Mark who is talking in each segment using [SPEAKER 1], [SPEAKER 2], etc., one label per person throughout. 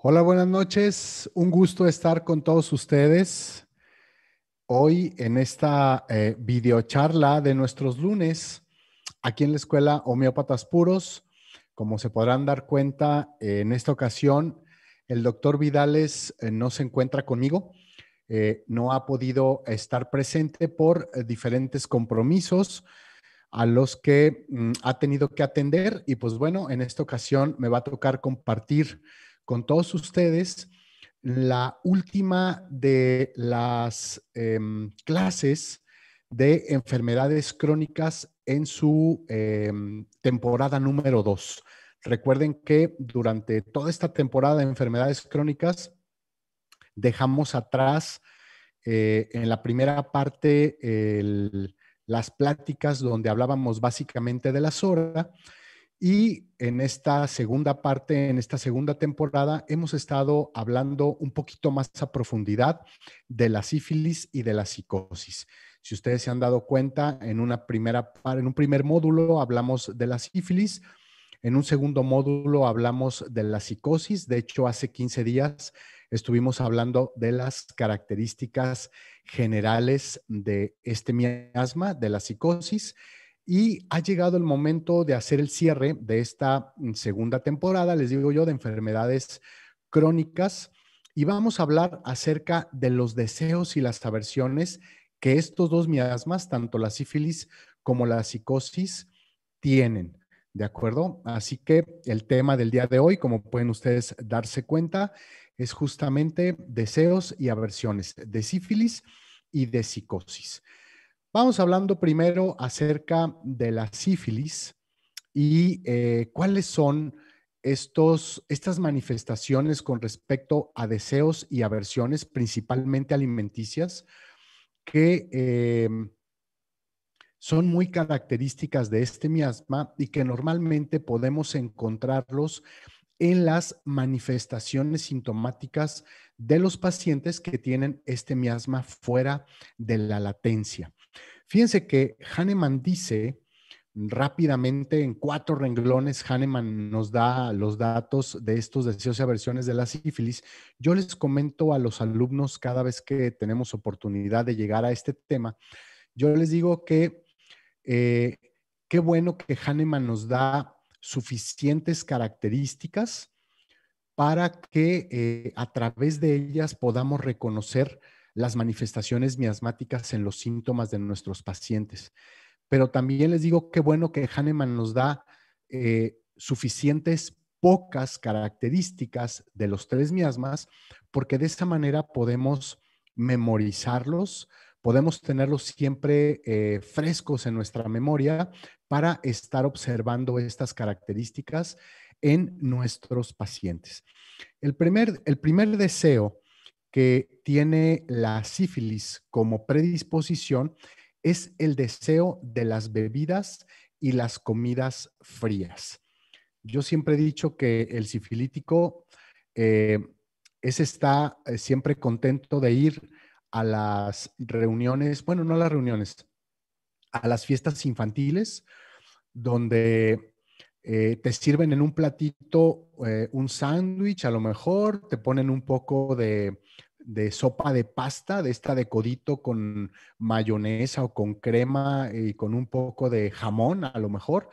[SPEAKER 1] Hola, buenas noches. Un gusto estar con todos ustedes hoy en esta eh, videocharla de nuestros lunes aquí en la Escuela Homeópatas Puros. Como se podrán dar cuenta, en esta ocasión el doctor Vidales eh, no se encuentra conmigo. Eh, no ha podido estar presente por eh, diferentes compromisos a los que mm, ha tenido que atender. Y pues bueno, en esta ocasión me va a tocar compartir con todos ustedes la última de las em, clases de enfermedades crónicas en su em, temporada número 2. Recuerden que durante toda esta temporada de enfermedades crónicas dejamos atrás eh, en la primera parte las pláticas donde hablábamos básicamente de la SORA y en esta segunda parte, en esta segunda temporada, hemos estado hablando un poquito más a profundidad de la sífilis y de la psicosis. Si ustedes se han dado cuenta, en, una primera, en un primer módulo hablamos de la sífilis, en un segundo módulo hablamos de la psicosis, de hecho hace 15 días estuvimos hablando de las características generales de este miasma, de la psicosis. Y ha llegado el momento de hacer el cierre de esta segunda temporada, les digo yo, de enfermedades crónicas. Y vamos a hablar acerca de los deseos y las aversiones que estos dos miasmas, tanto la sífilis como la psicosis, tienen. ¿De acuerdo? Así que el tema del día de hoy, como pueden ustedes darse cuenta, es justamente deseos y aversiones de sífilis y de psicosis. Vamos hablando primero acerca de la sífilis y eh, cuáles son estas manifestaciones con respecto a deseos y aversiones, principalmente alimenticias, que em, son muy características de este miasma y que normalmente podemos encontrarlos en las manifestaciones sintomáticas de los pacientes que tienen este miasma fuera de la latencia. Fíjense que Hahnemann dice rápidamente en cuatro renglones Hahnemann nos da los datos de estos deseos y aversiones de la sífilis. Yo les comento a los alumnos cada vez que tenemos oportunidad de llegar a este tema, yo les digo que eh, qué bueno que Hahnemann nos da suficientes características para que eh, a través de ellas podamos reconocer las manifestaciones miasmáticas en los síntomas de nuestros pacientes pero también les digo qué bueno que Hahnemann nos da eh, suficientes pocas características de los tres miasmas, porque de esa manera podemos memorizarlos, podemos tenerlos siempre eh, frescos en nuestra memoria para estar observando estas características en nuestros pacientes. El primer, el primer deseo que tiene la sífilis como predisposición es el deseo de las bebidas y las comidas frías. Yo siempre he dicho que el sifilítico eh, es está eh, siempre contento de ir a las reuniones, bueno, no a las reuniones, a las fiestas infantiles, donde eh, te sirven en un platito un sándwich, a lo mejor te ponen un poco de de sopa de pasta, de esta de codito con mayonesa o con crema y con un poco de jamón a lo mejor,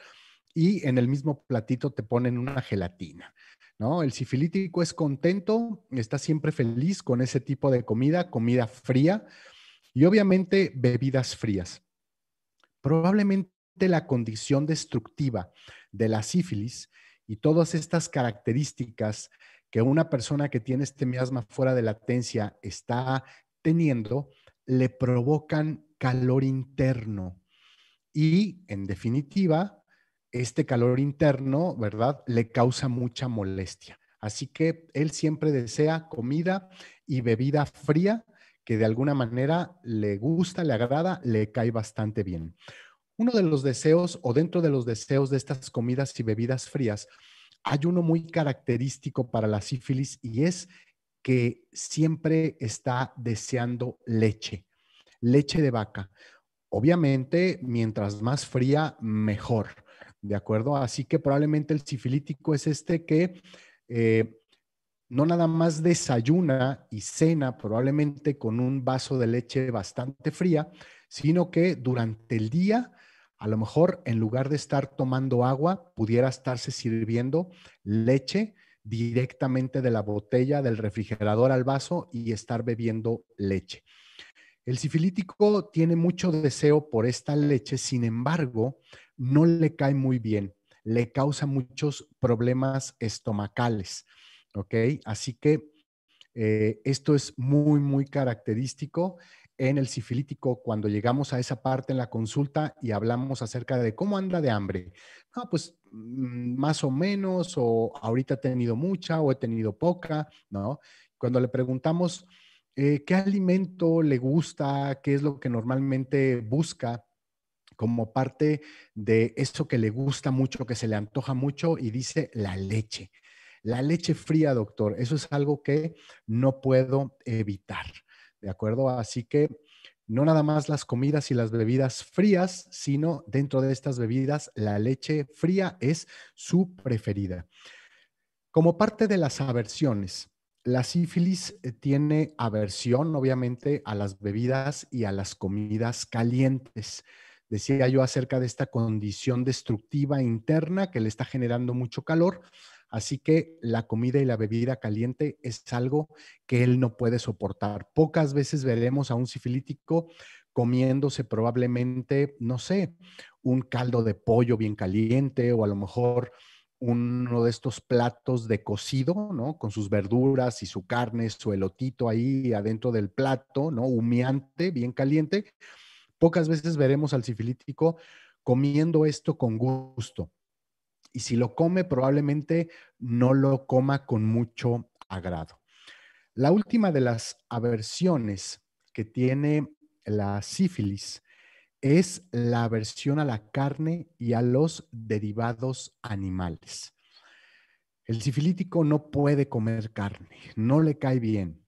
[SPEAKER 1] y en el mismo platito te ponen una gelatina. ¿No? El sifilítico es contento, está siempre feliz con ese tipo de comida, comida fría y obviamente bebidas frías. Probablemente la condición destructiva de la sífilis y todas estas características que una persona que tiene este miasma fuera de latencia está teniendo, le provocan calor interno. Y en definitiva, este calor interno, ¿verdad? Le causa mucha molestia. Así que él siempre desea comida y bebida fría que de alguna manera le gusta, le agrada, le cae bastante bien. Uno de los deseos o dentro de los deseos de estas comidas y bebidas frías hay uno muy característico para la sífilis y es que siempre está deseando leche, leche de vaca. Obviamente, mientras más fría, mejor, ¿de acuerdo? Así que probablemente el sifilítico es este que eh, no nada más desayuna y cena probablemente con un vaso de leche bastante fría, sino que durante el día a lo mejor en lugar de estar tomando agua, pudiera estarse sirviendo leche directamente de la botella, del refrigerador al vaso y estar bebiendo leche. El sifilítico tiene mucho deseo por esta leche, sin embargo, no le cae muy bien, le causa muchos problemas estomacales, Así que eh, esto es muy, muy característico en el sifilítico cuando llegamos a esa parte en la consulta y hablamos acerca de cómo anda de hambre? No, pues mm, más o menos, o ahorita he tenido mucha o he tenido poca, ¿no? Cuando le preguntamos eh, qué alimento le gusta, qué es lo que normalmente busca como parte de eso que le gusta mucho, que se le antoja mucho y dice la leche. La leche fría, doctor, eso es algo que no puedo evitar. ¿de acuerdo? Así que no nada más las comidas y las bebidas frías, sino dentro de estas bebidas la leche fría es su preferida. Como parte de las aversiones, la sífilis eh, tiene aversión, obviamente, a las bebidas y a las comidas calientes. Decía yo acerca de esta condición destructiva interna que le está generando mucho calor Así que la comida y la bebida caliente es algo que él no puede soportar. Pocas veces veremos a un sifilítico comiéndose probablemente, no sé, un caldo de pollo bien caliente o a lo mejor uno de estos platos de cocido, ¿no? Con sus verduras y su carne, su elotito ahí adentro del plato, ¿no? Humeante, bien caliente. Pocas veces veremos al sifilítico comiendo esto con gusto y si lo come probablemente no lo coma con mucho agrado. La última de las aversiones que tiene la sífilis es la aversión a la carne y a los derivados animales. El sifilítico no puede comer carne, no le cae bien.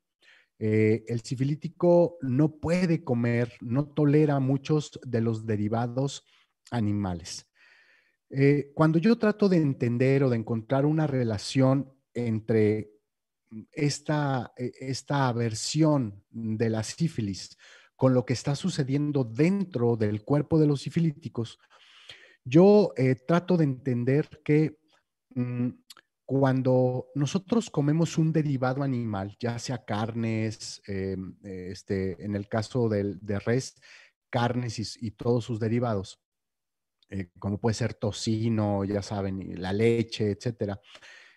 [SPEAKER 1] Eh, el sifilítico no puede comer, no tolera muchos de los derivados animales. Eh, cuando yo trato de entender o de encontrar una relación entre esta, e, esta aversión de la sífilis con lo que está sucediendo dentro del cuerpo de los sifilíticos, yo eh, trato de entender que mm, cuando nosotros comemos un derivado animal, ya sea carnes, eh, este, en el caso del, de res, carnes y todos sus derivados, eh, como puede ser tocino, ya saben, la leche, etcétera.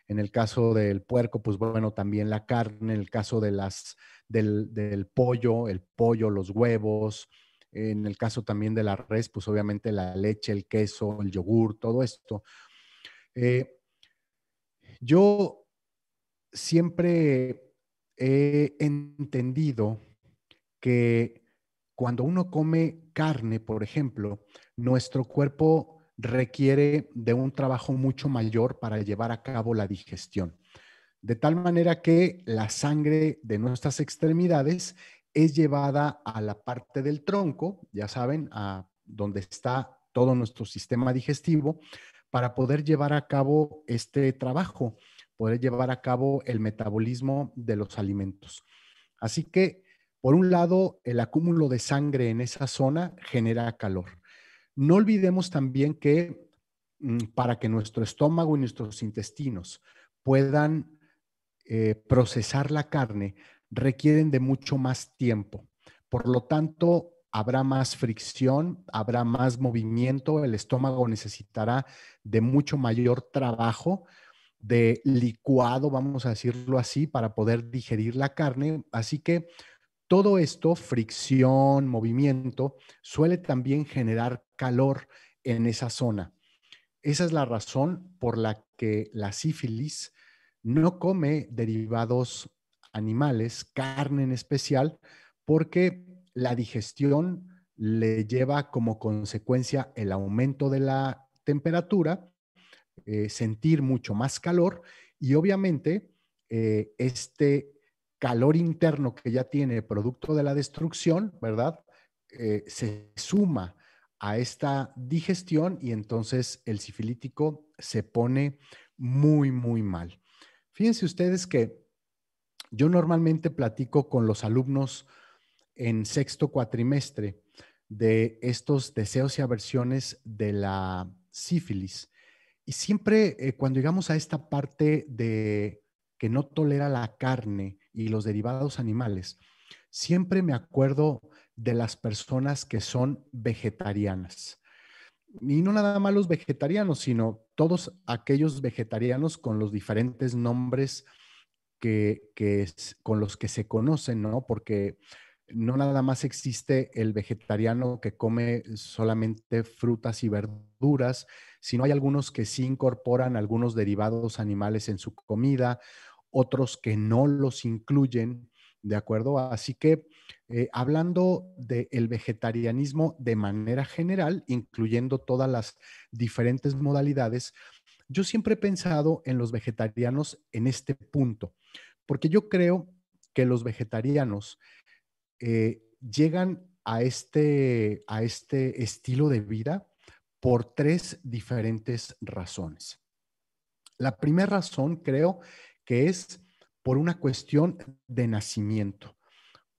[SPEAKER 1] En el caso del puerco, pues bueno, también la carne, en el caso de las, del, pollo, el pollo, los huevos, en el caso también de la res, pues obviamente la leche, el queso, el yogur, todo esto. Eh, yo siempre he entendido que cuando uno come carne, por ejemplo, nuestro cuerpo requiere de un trabajo mucho mayor para llevar a cabo la digestión. De tal manera que la sangre de nuestras extremidades es llevada a la parte del tronco, ya saben, a donde está todo nuestro sistema digestivo, para poder llevar a cabo este trabajo, poder llevar a cabo el metabolismo de los alimentos. Así que por un lado, el acúmulo de sangre en esa zona genera calor. No olvidemos también que mm, para que nuestro estómago y nuestros intestinos puedan eh, procesar la carne, requieren de mucho más tiempo. Por lo tanto, habrá más fricción, habrá más movimiento, el estómago necesitará de mucho mayor trabajo, de licuado, vamos a decirlo así, para poder digerir la carne. Así que todo esto, fricción, movimiento, suele también generar calor en esa zona. Esa es la razón por la que la sífilis no come derivados animales, carne en especial, porque la digestión le lleva como consecuencia el aumento de la temperatura, eh, sentir mucho más calor y obviamente eh, este calor interno que ya tiene producto de la destrucción, ¿verdad? Eh, se suma a esta digestión y entonces el sifilítico se pone muy, muy mal. Fíjense ustedes que yo normalmente platico con los alumnos en sexto cuatrimestre de estos deseos y aversiones de la sífilis. Y siempre eh, cuando llegamos a esta parte de que no tolera la carne, y los derivados animales, siempre me acuerdo de las personas que son vegetarianas. Y no nada más los vegetarianos, sino todos aquellos vegetarianos con los diferentes nombres que, con los que se conocen, ¿no? Porque no nada más existe el vegetariano que come solamente frutas y verduras, sino hay algunos que sí incorporan algunos derivados animales en su comida otros que no los incluyen, ¿de acuerdo? Así que eh, hablando del vegetarianismo de manera general, incluyendo todas las diferentes modalidades, yo siempre he pensado en los vegetarianos en este punto, porque yo creo que los vegetarianos eh, llegan a este, a este estilo de vida por tres diferentes razones. La primera razón, creo, que es por una cuestión de nacimiento.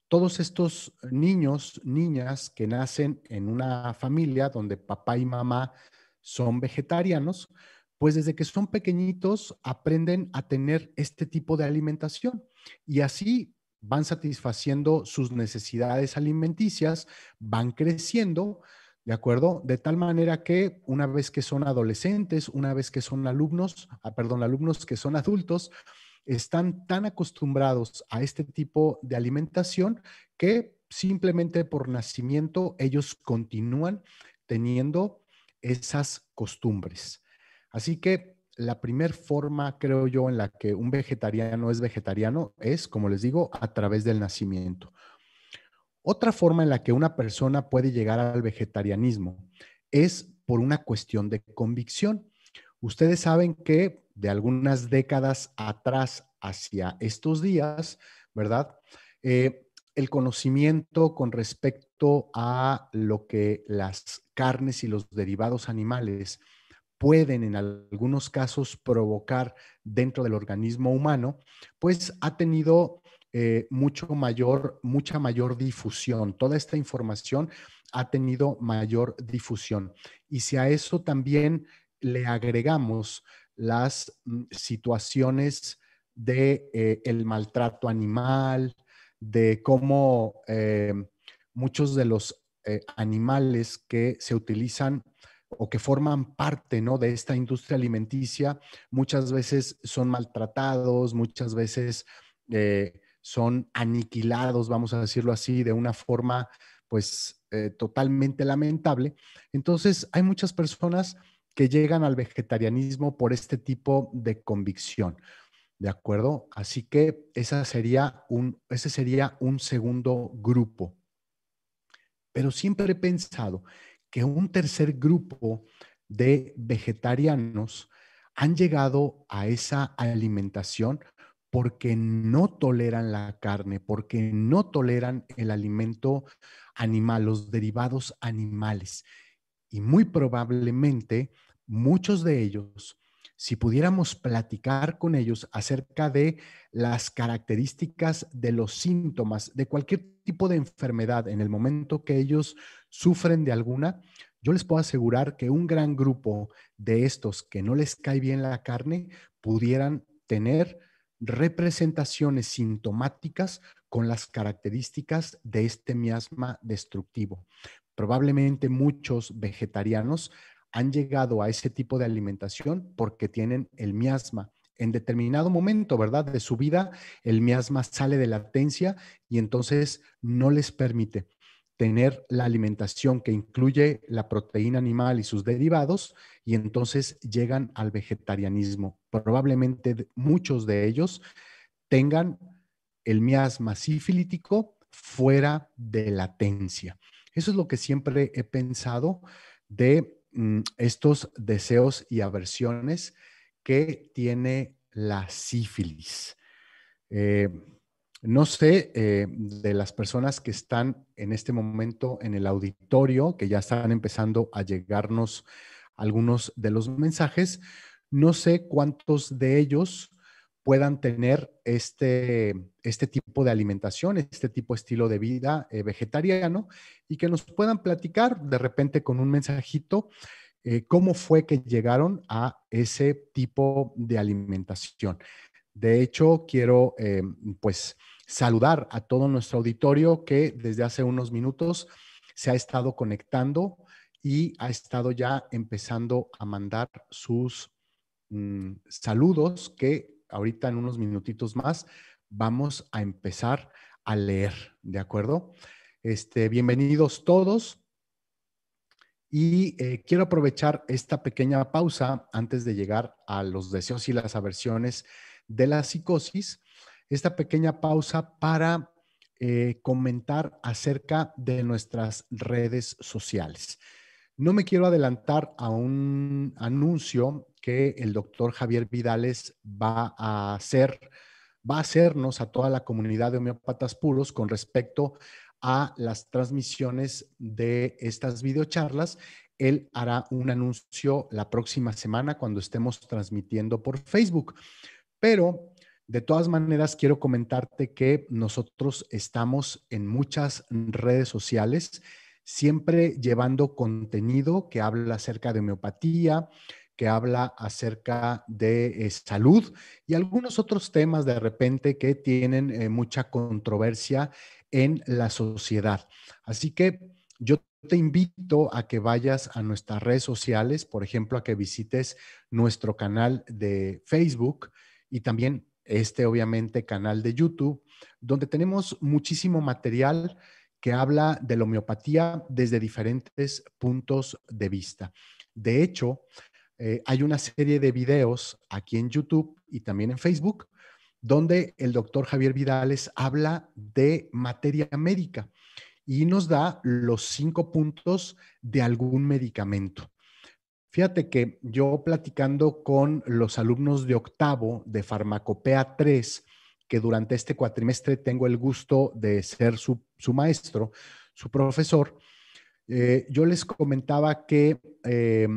[SPEAKER 1] Todos estos niños, niñas que nacen en una familia donde papá y mamá son vegetarianos, pues desde que son pequeñitos aprenden a tener este tipo de alimentación y así van satisfaciendo sus necesidades alimenticias, van creciendo, ¿De acuerdo? De tal manera que una vez que son adolescentes, una vez que son alumnos, ah, perdón, alumnos que son adultos, están tan acostumbrados a este tipo de alimentación que simplemente por nacimiento ellos continúan teniendo esas costumbres. Así que la primer forma, creo yo, en la que un vegetariano es vegetariano es, como les digo, a través del nacimiento. Otra forma en la que una persona puede llegar al vegetarianismo es por una cuestión de convicción. Ustedes saben que de algunas décadas atrás hacia estos días, ¿verdad? Eh, el conocimiento con respecto a lo que las carnes y los derivados animales pueden en algunos casos provocar dentro del organismo humano, pues ha tenido eh, mucho mayor, mucha mayor difusión. Toda esta información ha tenido mayor difusión. Y si a eso también le agregamos las mm, situaciones de eh, el maltrato animal, de cómo eh, muchos de los animales que se utilizan o que forman parte ¿no? de esta industria alimenticia, muchas veces son maltratados, muchas veces son aniquilados, vamos a decirlo así, de una forma pues eh, totalmente lamentable. Entonces hay muchas personas que llegan al vegetarianismo por este tipo de convicción. ¿De acuerdo? Así que esa sería un, ese sería un segundo grupo. Pero siempre he pensado que un tercer grupo de vegetarianos han llegado a esa alimentación porque no toleran la carne, porque no toleran el alimento animal, los derivados animales. Y muy probablemente muchos de ellos, si pudiéramos platicar con ellos acerca de las características de los síntomas de cualquier tipo de enfermedad en el momento que ellos sufren de alguna, yo les puedo asegurar que un gran grupo de estos que no les cae bien la carne pudieran tener representaciones sintomáticas con las características de este miasma destructivo. Probablemente muchos vegetarianos han llegado a ese tipo de alimentación porque tienen el miasma. En determinado momento, ¿verdad? De su vida, el miasma sale de latencia y entonces no les permite tener la alimentación que incluye la proteína animal y sus derivados y entonces llegan al vegetarianismo. Probablemente muchos de ellos tengan el miasma sifilítico fuera de latencia. Eso es lo que siempre he pensado de mm, estos deseos y aversiones que tiene la sífilis. Eh, no sé eh, de las personas que están en este momento en el auditorio, que ya están empezando a llegarnos algunos de los mensajes, no sé cuántos de ellos puedan tener este, este tipo de alimentación, este tipo de estilo de vida eh, vegetariano y que nos puedan platicar de repente con un mensajito eh, cómo fue que llegaron a ese tipo de alimentación. De hecho, quiero eh, pues saludar a todo nuestro auditorio que desde hace unos minutos se ha estado conectando y ha estado ya empezando a mandar sus mm, saludos que ahorita en unos minutitos más vamos a empezar a leer, ¿de acuerdo? Este, bienvenidos todos. Y eh, quiero aprovechar esta pequeña pausa antes de llegar a los deseos y las aversiones de la psicosis, esta pequeña pausa para eh, comentar acerca de nuestras redes sociales. No me quiero adelantar a un anuncio que el doctor Javier Vidales va a hacer, va a hacernos a toda la comunidad de homeópatas puros con respecto a las transmisiones de estas videocharlas. Él hará un anuncio la próxima semana cuando estemos transmitiendo por Facebook. Pero de todas maneras, quiero comentarte que nosotros estamos en muchas redes sociales, siempre llevando contenido que habla acerca de homeopatía, que habla acerca de eh, salud y algunos otros temas de repente que tienen eh, mucha controversia en la sociedad. Así que yo te invito a que vayas a nuestras redes sociales, por ejemplo, a que visites nuestro canal de Facebook, y también este, obviamente, canal de YouTube, donde tenemos muchísimo material que habla de la homeopatía desde diferentes puntos de vista. De hecho, eh, hay una serie de videos aquí en YouTube y también en Facebook, donde el doctor Javier Vidales habla de materia médica y nos da los cinco puntos de algún medicamento. Fíjate que yo platicando con los alumnos de octavo de Farmacopea 3, que durante este cuatrimestre tengo el gusto de ser su, maestro, su profesor, eh, yo les comentaba que eh,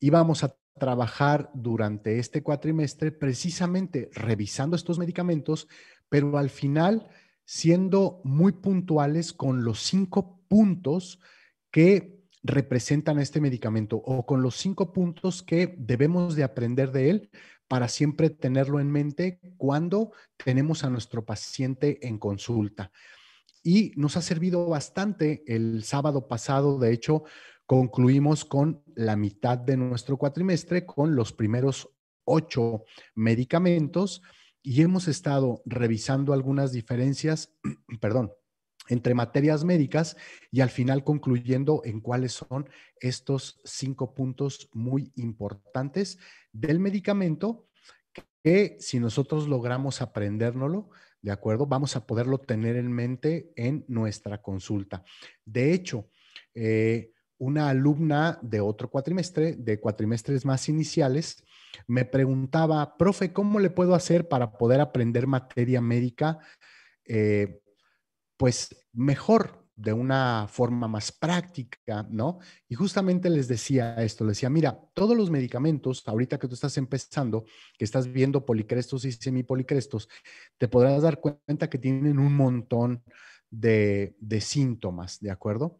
[SPEAKER 1] íbamos a trabajar durante este cuatrimestre precisamente revisando estos medicamentos, pero al final siendo muy puntuales con los cinco puntos que representan este medicamento o con los cinco puntos que debemos de aprender de él para siempre tenerlo en mente cuando tenemos a nuestro paciente en consulta. Y nos ha servido bastante el sábado pasado, de hecho, concluimos con la mitad de nuestro cuatrimestre, con los primeros ocho medicamentos y hemos estado revisando algunas diferencias, perdón, entre materias médicas y al final concluyendo en cuáles son estos cinco puntos muy importantes del medicamento que si nosotros logramos aprendérnoslo, ¿de acuerdo? Vamos a poderlo tener en mente en nuestra consulta. De hecho, eh, una alumna de otro cuatrimestre, de cuatrimestres más iniciales, me preguntaba, profe, ¿cómo le puedo hacer para poder aprender materia médica? Eh, pues mejor, de una forma más práctica, ¿no? Y justamente les decía esto, les decía, mira, todos los medicamentos, ahorita que tú estás empezando, que estás viendo policrestos y semipolicrestos, te podrás dar cuenta que tienen un montón de, de síntomas, ¿de acuerdo?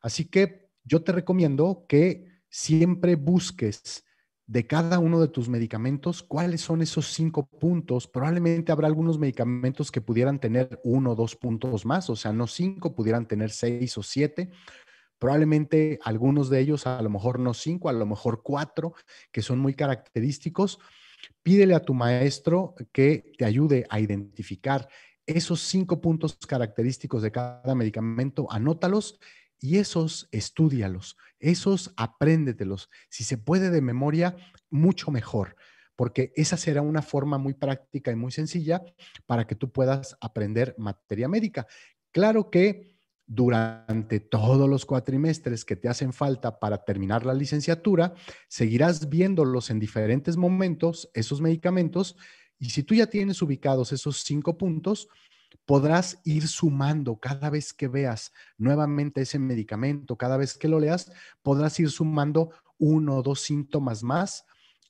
[SPEAKER 1] Así que yo te recomiendo que siempre busques de cada uno de tus medicamentos, cuáles son esos cinco puntos. Probablemente habrá algunos medicamentos que pudieran tener uno o dos puntos más, o sea, no cinco, pudieran tener seis o siete. Probablemente algunos de ellos, a lo mejor no cinco, a lo mejor cuatro, que son muy característicos. Pídele a tu maestro que te ayude a identificar esos cinco puntos característicos de cada medicamento, anótalos y esos estudialos. Esos apréndetelos. Si se puede de memoria, mucho mejor, porque esa será una forma muy práctica y muy sencilla para que tú puedas aprender materia médica. Claro que durante todos los cuatrimestres que te hacen falta para terminar la licenciatura, seguirás viéndolos en diferentes momentos, esos medicamentos, y si tú ya tienes ubicados esos cinco puntos, podrás ir sumando cada vez que veas nuevamente ese medicamento, cada vez que lo leas, podrás ir sumando uno o dos síntomas más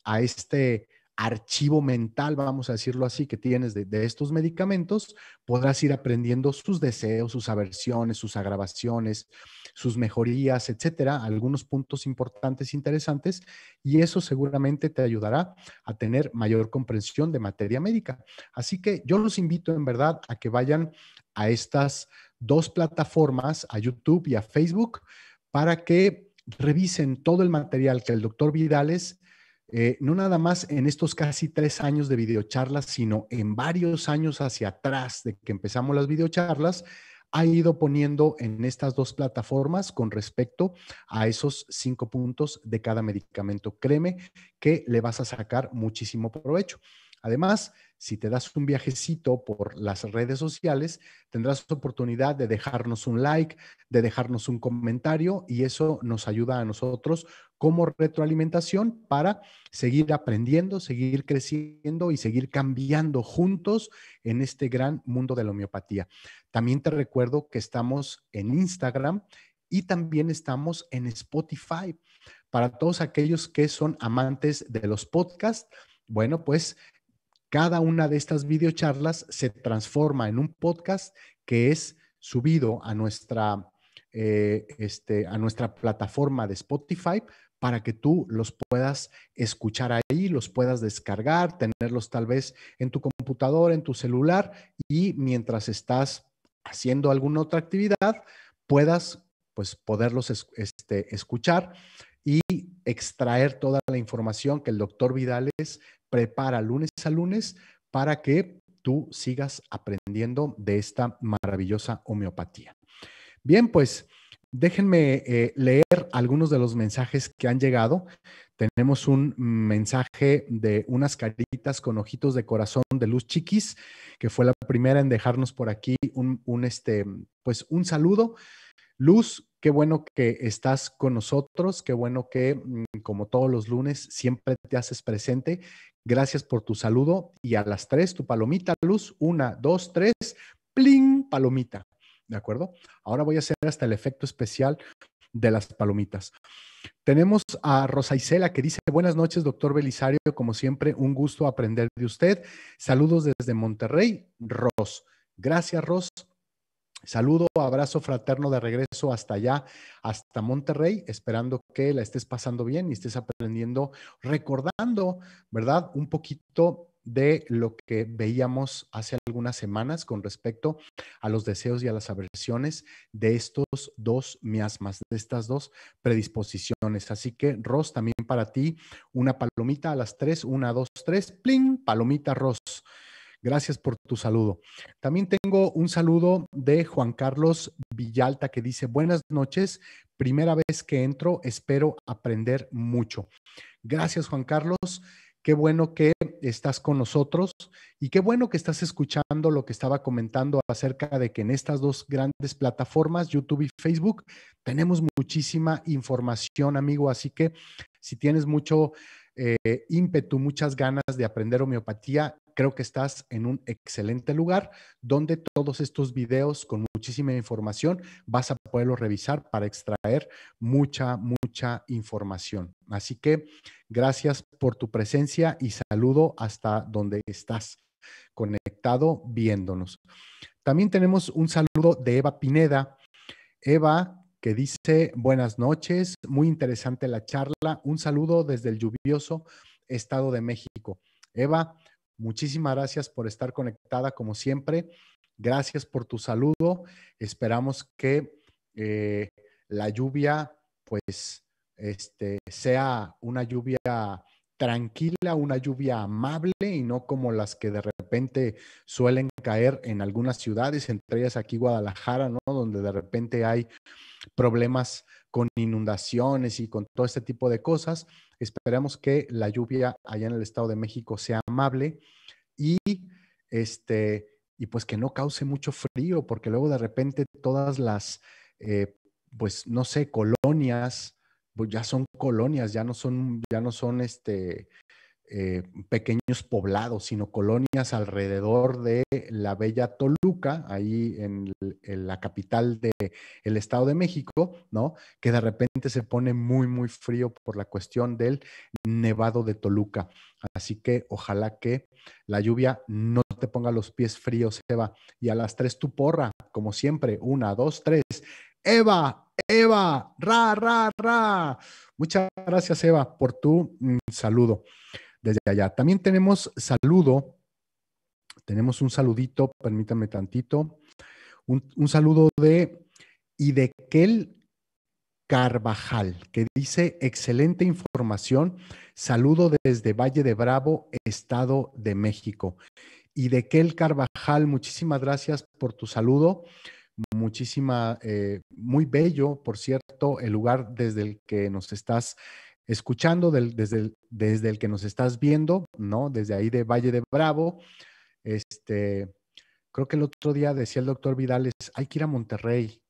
[SPEAKER 1] a este archivo mental, vamos a decirlo así, que tienes de, estos medicamentos, podrás ir aprendiendo sus deseos, sus aversiones, sus agravaciones, sus mejorías, etcétera, algunos puntos importantes, interesantes, y eso seguramente te ayudará a tener mayor comprensión de materia médica. Así que yo los invito en verdad a que vayan a estas dos plataformas, a YouTube y a Facebook, para que revisen todo el material que el doctor Vidales eh, no nada más en estos casi tres años de videocharlas, sino en varios años hacia atrás de que empezamos las videocharlas, ha ido poniendo en estas dos plataformas con respecto a esos cinco puntos de cada medicamento. creme que le vas a sacar muchísimo provecho. Además, si te das un viajecito por las redes sociales, tendrás oportunidad de dejarnos un like, de dejarnos un comentario y eso nos ayuda a nosotros como retroalimentación para seguir aprendiendo, seguir creciendo y seguir cambiando juntos en este gran mundo de la homeopatía. También te recuerdo que estamos en Instagram y también estamos en Spotify. Para todos aquellos que son amantes de los podcasts, bueno, pues cada una de estas videocharlas se transforma en un podcast que es subido a nuestra, eh, este, a nuestra plataforma de Spotify para que tú los puedas escuchar ahí, los puedas descargar, tenerlos tal vez en tu computador, en tu celular y mientras estás haciendo alguna otra actividad, puedas pues poderlos este, escuchar y extraer toda la información que el doctor Vidales prepara lunes a lunes para que tú sigas aprendiendo de esta maravillosa homeopatía. Bien, pues déjenme eh, leer algunos de los mensajes que han llegado. Tenemos un mensaje de unas caritas con ojitos de corazón de Luz Chiquis, que fue la primera en dejarnos por aquí un, este, pues un saludo. Luz, Qué bueno que estás con nosotros, qué bueno que, mm, como todos los lunes, siempre te haces presente. Gracias por tu saludo y a las tres, tu palomita, luz, una, dos, tres, pling, palomita. ¿De acuerdo? Ahora voy a hacer hasta el efecto especial de las palomitas. Tenemos a Rosa Isela que dice, buenas noches, doctor Belisario, como siempre, un gusto aprender de usted. Saludos desde Monterrey, Ros. Gracias, Ros, Saludo, abrazo fraterno de regreso hasta allá, hasta Monterrey, esperando que la estés pasando bien y estés aprendiendo, recordando, ¿verdad? Un poquito de lo que veíamos hace algunas semanas con respecto a los deseos y a las aversiones de estos dos miasmas, de estas dos predisposiciones. Así que, Ross, también para ti, una palomita a las tres, una, dos, tres, pling, palomita, Ross. Gracias por tu saludo. También tengo un saludo de Juan Carlos Villalta que dice, buenas noches, primera vez que entro, espero aprender mucho. Gracias Juan Carlos. Qué bueno que estás con nosotros y qué bueno que estás escuchando lo que estaba comentando acerca de que en estas dos grandes plataformas, YouTube y Facebook, tenemos muchísima información, amigo. Así que si tienes mucho eh, ímpetu, muchas ganas de aprender homeopatía, creo que estás en un excelente lugar donde todos estos videos con muchísima información vas a poderlo revisar para extraer mucha, mucha información. Así que gracias por tu presencia y saludo hasta donde estás conectado viéndonos. También tenemos un saludo de Eva Pineda. Eva, que dice, buenas noches, muy interesante la charla, un saludo desde el lluvioso Estado de México. Eva, Muchísimas gracias por estar conectada como siempre. Gracias por tu saludo. Esperamos que eh, la lluvia, pues, este, sea una lluvia tranquila, una lluvia amable y no como las que de repente suelen caer en algunas ciudades, entre ellas aquí Guadalajara, ¿no? Donde de repente hay problemas con inundaciones y con todo este tipo de cosas. Esperamos que la lluvia allá en el Estado de México sea amable y este y pues que no cause mucho frío, porque luego de repente todas las, eh, pues no sé, colonias, pues ya son colonias, ya no son, ya no son este, eh, pequeños poblados, sino colonias alrededor de la bella Toluca, ahí en, la capital del el Estado de México, ¿no? Que de repente se pone muy, muy frío por la cuestión del nevado de Toluca. Así que ojalá que la lluvia no te ponga los pies fríos, Eva. Y a las tres tu porra, como siempre, una, dos, tres. Eva, Eva, ra, ra, ra. Muchas gracias, Eva, por tu mm, saludo desde allá. También tenemos saludo, tenemos un saludito, permítanme tantito, un, saludo de Idequel Carvajal, que dice, excelente información, saludo desde Valle de Bravo, Estado de México. Y de Carvajal, muchísimas gracias por tu saludo. Muchísima, eh, muy bello, por cierto, el lugar desde el que nos estás escuchando, desde, el, que nos estás viendo, ¿no? Desde ahí de Valle de Bravo. Este, creo que el otro día decía el doctor Vidales, hay que ir a Monterrey.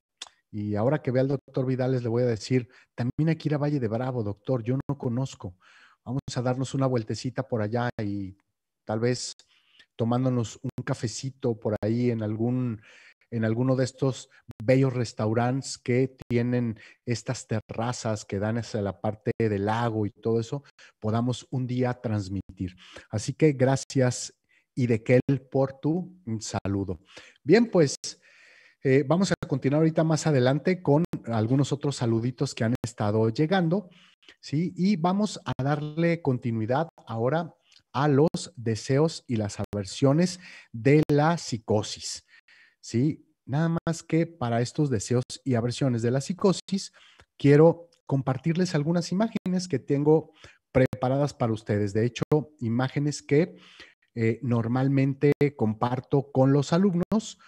[SPEAKER 1] Y ahora que ve al doctor Vidales le voy a decir, también hay que ir a Valle de Bravo, doctor, yo no conozco. Vamos a darnos una vueltecita por allá y tal vez tomándonos un cafecito por ahí en algún en alguno de estos bellos restaurantes que tienen estas terrazas que dan hacia la parte del lago y todo eso, podamos un día transmitir. Así que gracias y de por tu saludo. Bien, pues eh, vamos a continuar ahorita más adelante con algunos otros saluditos que han estado llegando, ¿sí? Y vamos a darle continuidad ahora a los deseos y las aversiones de la psicosis. ¿sí? Nada más que para estos deseos y aversiones de la psicosis, quiero compartirles algunas imágenes que tengo preparadas para ustedes. De hecho, imágenes que eh, normalmente comparto con los alumnos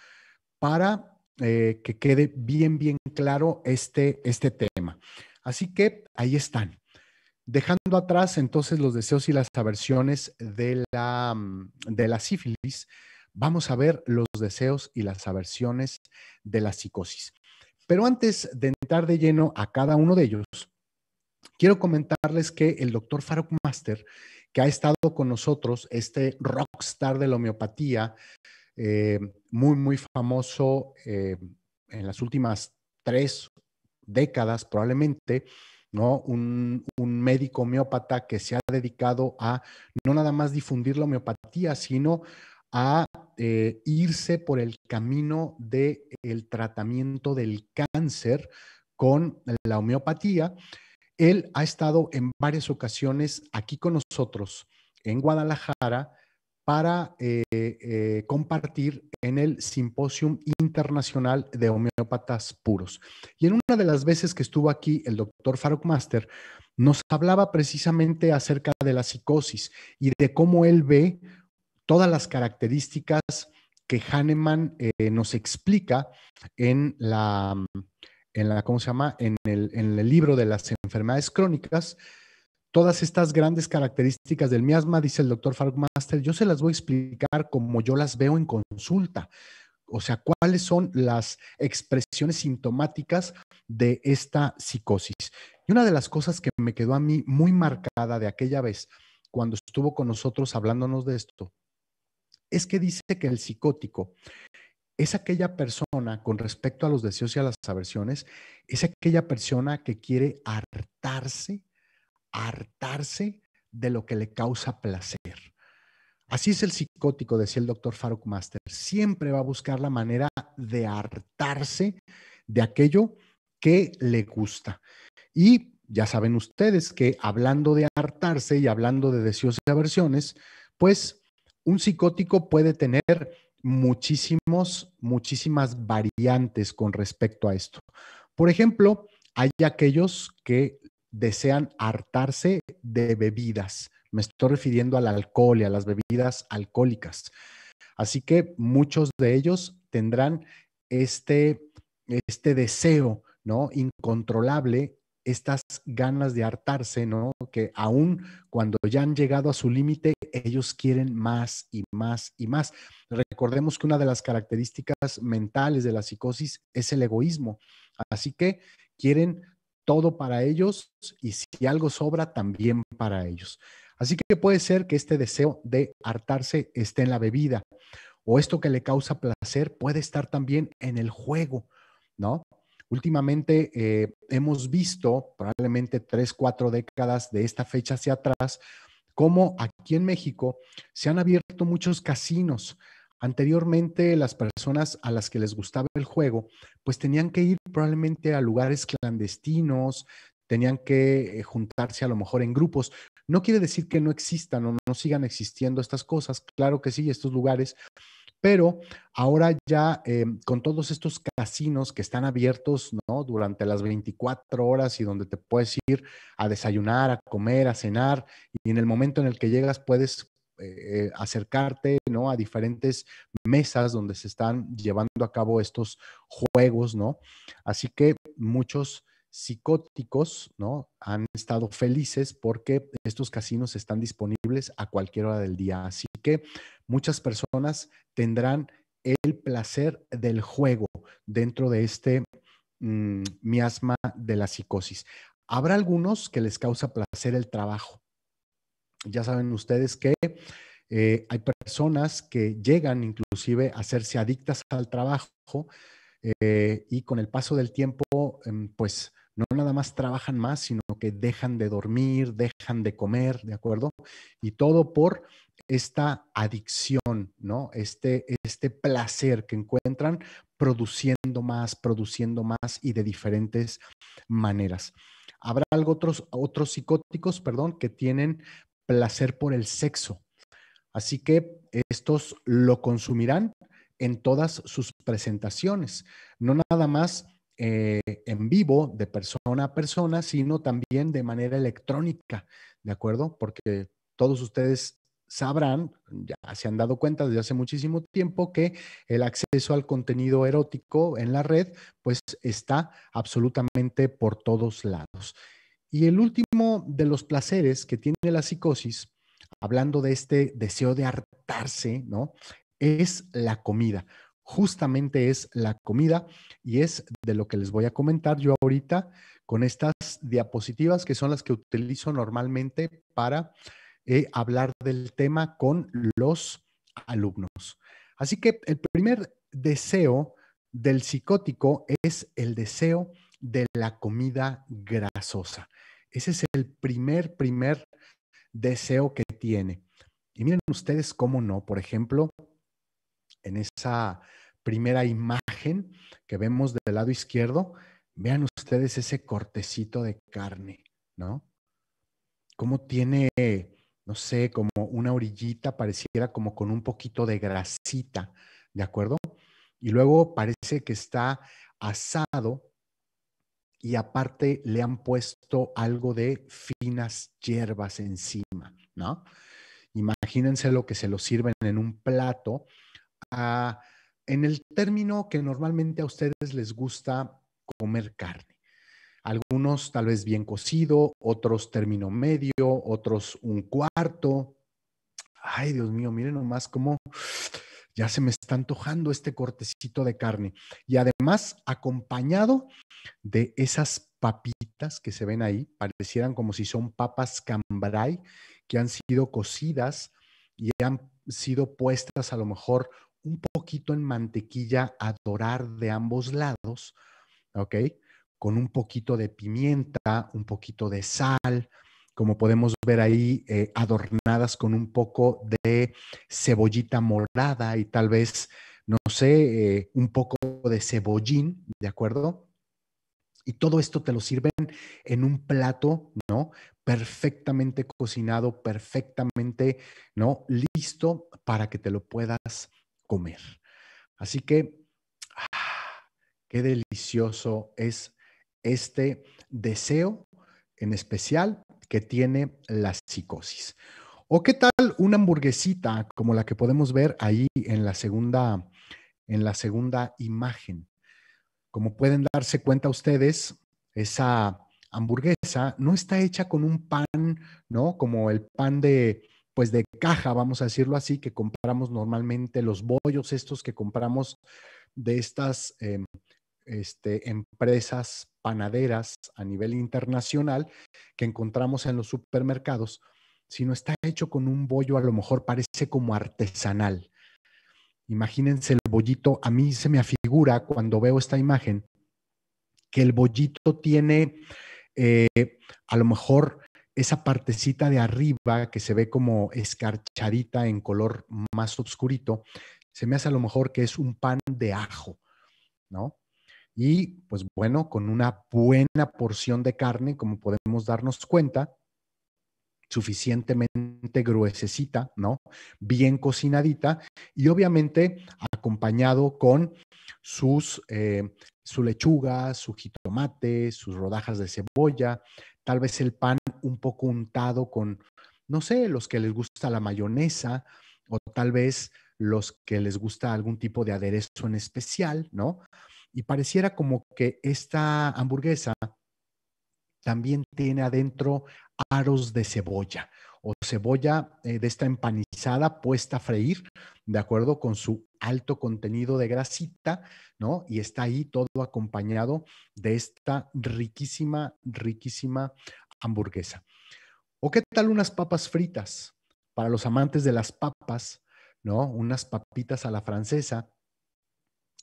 [SPEAKER 1] para eh, que quede bien, bien claro este, este, tema. Así que ahí están. Dejando atrás entonces los deseos y las aversiones de la sífilis, vamos a ver los deseos y las aversiones de la psicosis. Pero antes de entrar de lleno a cada uno de ellos, quiero comentarles que el doctor Faruk Master, que ha estado con nosotros, este rockstar de la homeopatía, eh, muy, muy famoso eh, en las últimas tres décadas probablemente, ¿no? Un, un, médico homeópata que se ha dedicado a no nada más difundir la homeopatía, sino a eh, irse por el camino del tratamiento del cáncer con la homeopatía. Él ha estado en varias ocasiones aquí con nosotros en Guadalajara para eh, eh, compartir en el Simposium Internacional de Homeópatas Puros. Y en una de las veces que estuvo aquí el doctor Faruk Master, nos hablaba precisamente acerca de la psicosis y de cómo él ve todas las características que Hahnemann eh, nos explica en la, en la, se llama? En el, libro de las enfermedades crónicas, todas estas grandes características del miasma, dice el doctor master yo se las voy a explicar como yo las veo en consulta. O sea, cuáles son las expresiones sintomáticas de esta psicosis. Y una de las cosas que me quedó a mí muy marcada de aquella vez, cuando estuvo con nosotros hablándonos de esto, es que dice que el psicótico es aquella persona con respecto a los deseos y a las aversiones, es aquella persona que quiere hartarse, hartarse de lo que le causa placer. Así es el psicótico, decía el doctor Faruk Master. Siempre va a buscar la manera de hartarse de aquello que le gusta. Y ya saben ustedes que hablando de hartarse y hablando de deseos y aversiones, pues un psicótico puede tener muchísimos, muchísimas variantes con respecto a esto. Por ejemplo, hay aquellos que desean hartarse de bebidas. Me estoy refiriendo al alcohol y a las bebidas alcohólicas. Así que muchos de ellos tendrán este, este deseo ¿no? incontrolable estas ganas de hartarse, ¿no? Que aún cuando ya han llegado a su límite, ellos quieren más y más y más. Recordemos que una de las características mentales de la psicosis es el egoísmo. Así que quieren todo para ellos y si algo sobra, también para ellos. Así que puede ser que este deseo de hartarse esté en la bebida o esto que le causa placer puede estar también en el juego, ¿no? Últimamente eh, hemos visto probablemente tres, cuatro décadas de esta fecha hacia atrás, cómo aquí en México se han abierto muchos casinos. Anteriormente las personas a las que les gustaba el juego, pues tenían que ir probablemente a lugares clandestinos, tenían que eh, juntarse a lo mejor en grupos. No quiere decir que no existan o no sigan existiendo estas cosas, claro que sí, estos lugares, pero ahora ya eh, con todos estos casinos que están abiertos ¿no? durante las 24 horas y donde te puedes ir a desayunar, a comer, a cenar, y en el momento en el que llegas puedes eh, eh, acercarte ¿no? a diferentes mesas donde se están llevando a cabo estos juegos, ¿no? Así que muchos psicóticos, ¿no? Han estado felices porque estos casinos están disponibles a cualquier hora del día. Así que muchas personas tendrán el placer del juego dentro de este mm, miasma de la psicosis. Habrá algunos que les causa placer el trabajo. Ya saben ustedes que eh, hay personas que llegan inclusive a hacerse adictas al trabajo eh, y con el paso del tiempo, em, pues no nada más trabajan más, sino que dejan de dormir, dejan de comer, ¿de acuerdo? Y todo por esta adicción, ¿no? Este, este placer que encuentran produciendo más, produciendo más y de diferentes maneras. Habrá otros, otros psicóticos, perdón, que tienen placer por el sexo. Así que estos lo consumirán en todas sus presentaciones, no nada más eh, en vivo de persona a persona, sino también de manera electrónica, ¿de acuerdo? Porque todos ustedes sabrán, ya se han dado cuenta desde hace muchísimo tiempo que el acceso al contenido erótico en la red pues está absolutamente por todos lados. Y el último de los placeres que tiene la psicosis, hablando de este deseo de hartarse, ¿no? Es la comida. Justamente es la comida y es de lo que les voy a comentar yo ahorita con estas diapositivas que son las que utilizo normalmente para eh, hablar del tema con los alumnos. Así que el primer deseo del psicótico es el deseo de la comida grasosa. Ese es el primer, primer deseo que tiene. Y miren ustedes cómo no, por ejemplo, en esa primera imagen que vemos del lado izquierdo, vean ustedes ese cortecito de carne, ¿no? Cómo tiene no sé, como una orillita pareciera como con un poquito de grasita, ¿de acuerdo? Y luego parece que está asado y aparte le han puesto algo de finas hierbas encima, ¿no? Imagínense lo que se lo sirven en un plato. Ah, en el término que normalmente a ustedes les gusta comer carne, algunos tal vez bien cocido, otros término medio, otros un cuarto. Ay, Dios mío, miren nomás cómo ya se me está antojando este cortecito de carne. Y además acompañado de esas papitas que se ven ahí, parecieran como si son papas cambray que han sido cocidas y han sido puestas a lo mejor un poquito en mantequilla a dorar de ambos lados, ¿ok? con un poquito de pimienta, un poquito de sal, como podemos ver ahí, eh, adornadas con un poco de cebollita morada y tal vez, no sé, eh, un poco de cebollín, ¿de acuerdo? Y todo esto te lo sirven en un plato, ¿no? Perfectamente cocinado, perfectamente, ¿no? Listo para que te lo puedas comer. Así que, ah, qué delicioso es este deseo en especial que tiene la psicosis. ¿O qué tal una hamburguesita como la que podemos ver ahí en la segunda, en la segunda imagen? Como pueden darse cuenta ustedes, esa hamburguesa no está hecha con un pan, ¿no? Como el pan de, pues de caja, vamos a decirlo así, que compramos normalmente los bollos estos que compramos de estas... Em, este, empresas panaderas a nivel internacional que encontramos en los supermercados, si no está hecho con un bollo, a lo mejor parece como artesanal. Imagínense el bollito, a mí se me afigura cuando veo esta imagen que el bollito tiene eh, a lo mejor esa partecita de arriba que se ve como escarchadita en color más oscurito, se me hace a lo mejor que es un pan de ajo, ¿no? Y pues bueno, con una buena porción de carne, como podemos darnos cuenta, suficientemente gruesecita, ¿no? Bien cocinadita y obviamente acompañado con sus, eh, su lechuga, su jitomate, sus rodajas de cebolla, tal vez el pan un poco untado con, no sé, los que les gusta la mayonesa o tal vez los que les gusta algún tipo de aderezo en especial, ¿no? Y pareciera como que esta hamburguesa también tiene adentro aros de cebolla o cebolla eh, de esta empanizada puesta a freír, de acuerdo con su alto contenido de grasita, ¿no? Y está ahí todo acompañado de esta riquísima, riquísima hamburguesa. ¿O qué tal unas papas fritas? Para los amantes de las papas, ¿no? Unas papitas a la francesa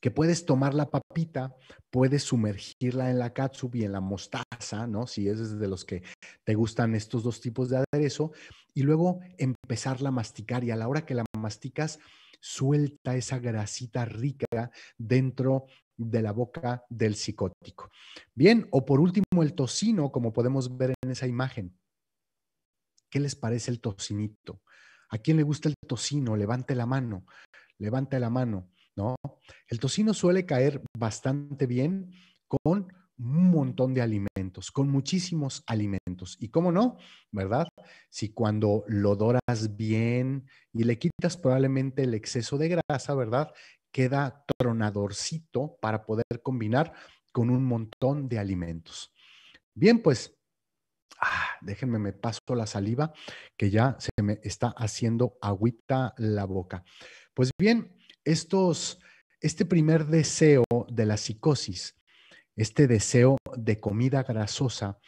[SPEAKER 1] que puedes tomar la papita, puedes sumergirla en la katsup y en la mostaza, ¿no? Si es de los que te gustan estos dos tipos de aderezo, y luego empezarla a masticar y a la hora que la masticas, suelta esa grasita rica dentro de la boca del psicótico. Bien, o por último el tocino, como podemos ver en esa imagen. ¿Qué les parece el tocinito? ¿A quién le gusta el tocino? Levante la mano, levante la mano. ¿no? El tocino suele caer bastante bien con un montón de alimentos, con muchísimos alimentos. Y cómo no, ¿verdad? Si cuando lo doras bien y le quitas probablemente el exceso de grasa, ¿verdad? Queda tronadorcito para poder combinar con un montón de alimentos. Bien, pues, ah, déjenme, me paso la saliva que ya se me está haciendo agüita la boca. Pues bien, este primer deseo de la psicosis, este deseo de comida grasosa,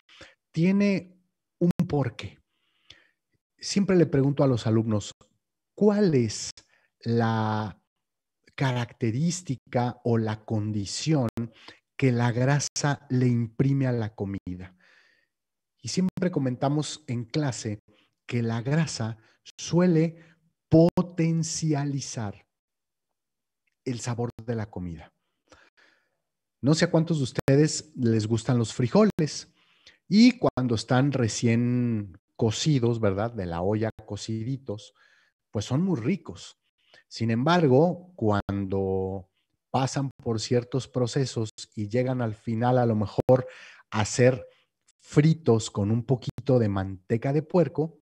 [SPEAKER 1] tiene un porqué. Siempre le pregunto a los alumnos, ¿cuál es la característica o la condición que la grasa le imprime a la comida? Y siempre comentamos en clase que la grasa suele potencializar el sabor de la comida. No sé a cuántos de ustedes les gustan los frijoles y cuando están recién cocidos, ¿verdad? De la olla cociditos, pues son muy ricos. Sin embargo, cuando pasan por ciertos procesos y llegan al final a lo mejor a ser fritos con un poquito de manteca de puerco,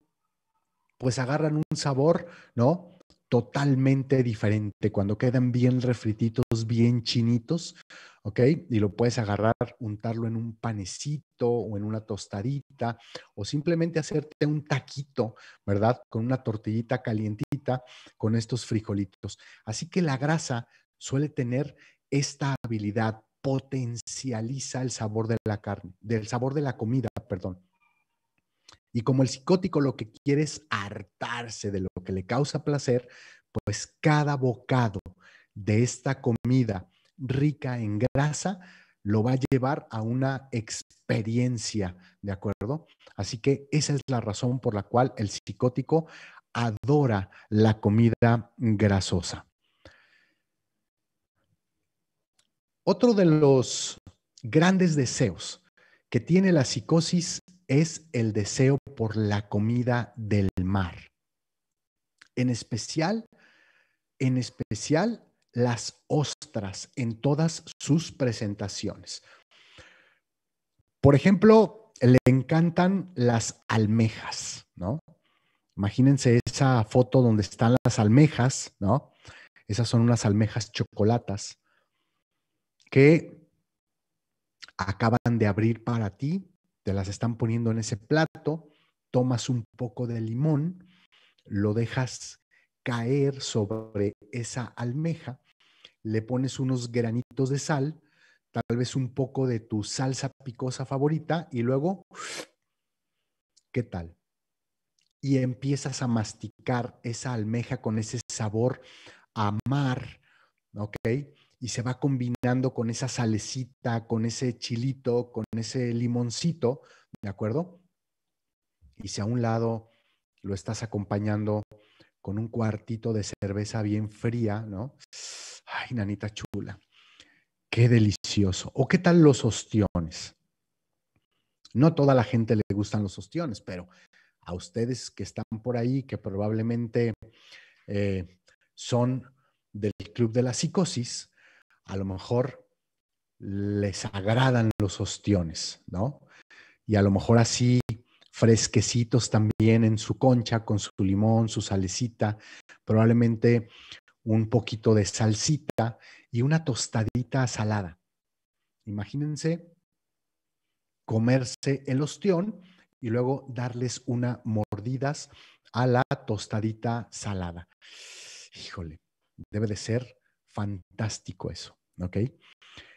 [SPEAKER 1] pues agarran un sabor, ¿no? totalmente diferente, cuando quedan bien refrititos, bien chinitos, ¿ok? Y lo puedes agarrar, untarlo en un panecito o en una tostadita o simplemente hacerte un taquito, ¿verdad? Con una tortillita calientita con estos frijolitos. Así que la grasa suele tener esta habilidad, potencializa el sabor de la carne, del sabor de la comida, perdón. Y como el psicótico lo que quiere es hartarse de lo que le causa placer, pues cada bocado de esta comida rica en grasa lo va a llevar a una experiencia, ¿de acuerdo? Así que esa es la razón por la cual el psicótico adora la comida grasosa. Otro de los grandes deseos que tiene la psicosis es el deseo por la comida del mar. En especial, en especial las ostras en todas sus presentaciones. Por ejemplo, le encantan las almejas, ¿no? Imagínense esa foto donde están las almejas, ¿no? Esas son unas almejas chocolatas que acaban de abrir para ti las están poniendo en ese plato, tomas un poco de limón, lo dejas caer sobre esa almeja, le pones unos granitos de sal, tal vez un poco de tu salsa picosa favorita y luego, ¿qué tal? Y empiezas a masticar esa almeja con ese sabor a mar, ¿ok? y se va combinando con esa salecita, con ese chilito, con ese limoncito, ¿de acuerdo? Y si a un lado lo estás acompañando con un cuartito de cerveza bien fría, ¿no? Ay, nanita chula, qué delicioso. ¿O qué tal los ostiones? No toda la gente le gustan los ostiones, pero a ustedes que están por ahí, que probablemente eh, son del club de la psicosis, a lo mejor les agradan los ostiones, ¿no? Y a lo mejor así fresquecitos también en su concha, con su limón, su salecita, probablemente un poquito de salsita y una tostadita salada. Imagínense comerse el ostión y luego darles una mordidas a la tostadita salada. Híjole, debe de ser fantástico eso. ¿ok?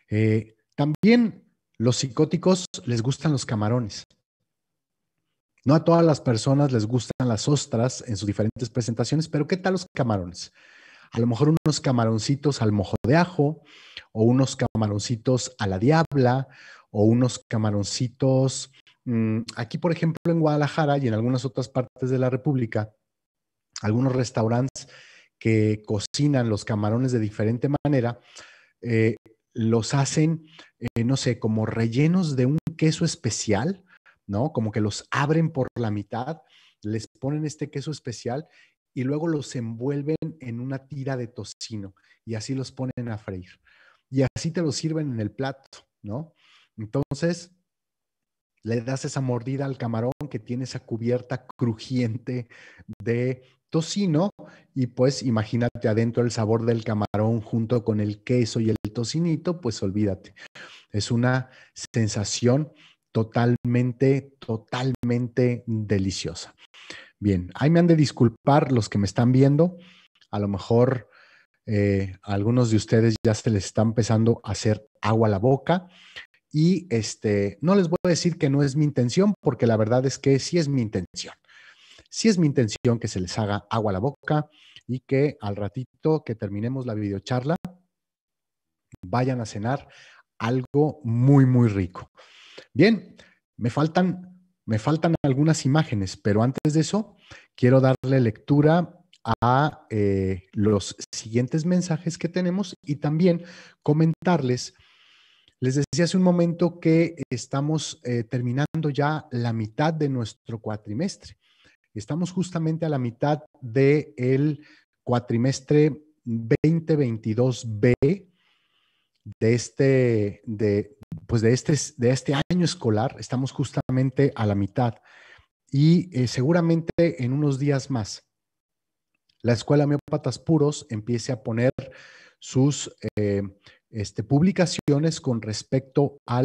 [SPEAKER 1] Eh, también los psicóticos les gustan los camarones. No a todas las personas les gustan las ostras en sus diferentes presentaciones, pero ¿qué tal los camarones? A lo mejor unos camaroncitos al mojo de ajo, o unos camaroncitos a la diabla, o unos camaroncitos... Mm, aquí, por ejemplo, en Guadalajara y en algunas otras partes de la República, algunos restaurantes que cocinan los camarones de diferente manera, eh, los hacen, eh, no sé, como rellenos de un queso especial, ¿no? Como que los abren por la mitad, les ponen este queso especial y luego los envuelven en una tira de tocino y así los ponen a freír. Y así te los sirven en el plato, ¿no? Entonces, le das esa mordida al camarón que tiene esa cubierta crujiente de tocino y pues imagínate adentro el sabor del camarón junto con el queso y el tocinito, pues olvídate. Es una sensación totalmente, totalmente deliciosa. Bien, ahí me han de disculpar los que me están viendo. A lo mejor eh, a algunos de ustedes ya se les está empezando a hacer agua a la boca. Y este, no les voy a decir que no es mi intención, porque la verdad es que sí es mi intención si es mi intención que se les haga agua a la boca y que al ratito que terminemos la videocharla vayan a cenar algo muy, muy rico. Bien, me faltan, me faltan algunas imágenes, pero antes de eso quiero darle lectura a eh, los siguientes mensajes que tenemos y también comentarles. Les decía hace un momento que estamos eh, terminando ya la mitad de nuestro cuatrimestre. Estamos justamente a la mitad del el cuatrimestre 2022B de este, de, pues de este, de este año escolar. Estamos justamente a la mitad y eh, seguramente en unos días más la Escuela Homeópatas Puros empiece a poner sus eh, este, publicaciones con respecto a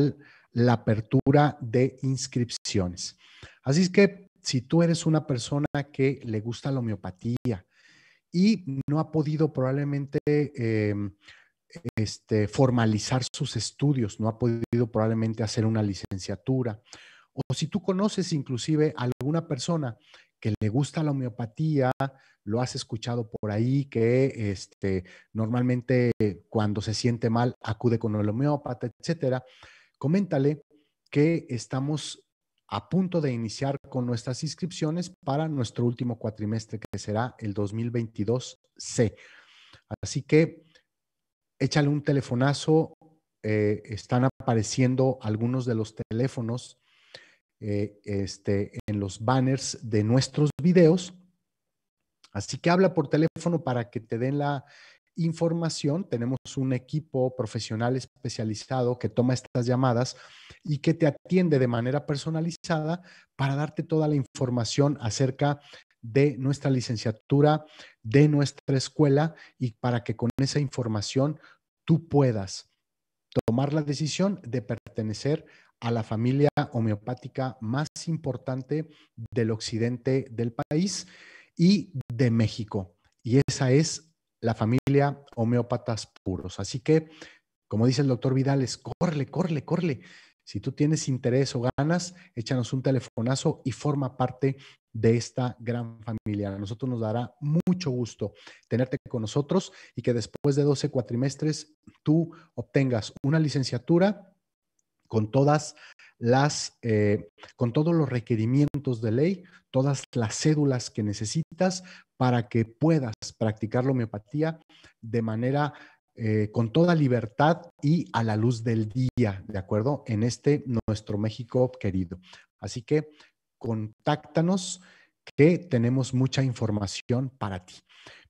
[SPEAKER 1] la apertura de inscripciones. Así es que si tú eres una persona que le gusta la homeopatía y no ha podido probablemente em, este, formalizar sus estudios, no ha podido probablemente hacer una licenciatura, o si tú conoces inclusive a alguna persona que le gusta la homeopatía, lo has escuchado por ahí, que este, normalmente cuando se siente mal acude con el homeópata, etcétera, coméntale que estamos a punto de iniciar con nuestras inscripciones para nuestro último cuatrimestre que será el 2022C. Así que échale un telefonazo. Eh, están apareciendo algunos de los teléfonos eh, este, en los banners de nuestros videos. Así que habla por teléfono para que te den la información, tenemos un equipo profesional especializado que toma estas llamadas y que te atiende de manera personalizada para darte toda la información acerca de nuestra licenciatura, de nuestra escuela y para que con esa información tú puedas tomar la decisión de pertenecer a la familia homeopática más importante del occidente del país y de México. Y esa es la familia homeópatas puros. Así que, como dice el doctor Vidales, corre, corre, corre. Si tú tienes interés o ganas, échanos un telefonazo y forma parte de esta gran familia. A nosotros nos dará mucho gusto tenerte con nosotros y que después de 12 cuatrimestres tú obtengas una licenciatura con todas las, eh, con todos los requerimientos de ley, todas las cédulas que necesitas para que puedas practicar la homeopatía de manera eh, con toda libertad y a la luz del día, ¿de acuerdo? En este nuestro México querido. Así que contáctanos que tenemos mucha información para ti.